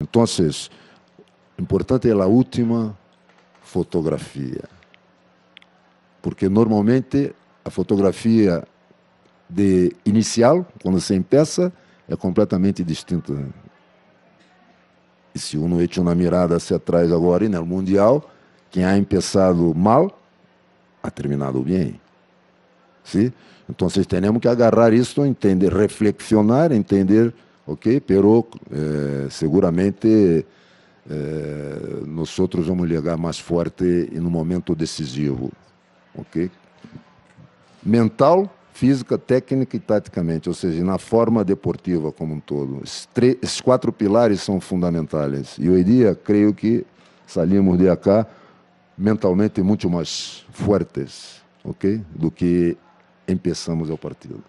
Entonces, assim, importante é a última fotografia, porque normalmente a fotografia de inicial, quando se empieza, é completamente distinta. E se uno echa uma mirada hacia atrás agora, né, no Mundial, quem ha empezado mal, ha terminado bem. ¿Sí? Então, temos que agarrar isso, entender, reflexionar, entender ok? Pero eh, seguramente eh, nós outros vamos chegar mais forte e no momento decisivo, ok? Mental, física, técnica e taticamente, ou seja, na forma deportiva como um todo. Esses quatro pilares são fundamentais. E hoje dia creio que salimos de cá mentalmente muito mais fortes, ok? Do que começamos o partido.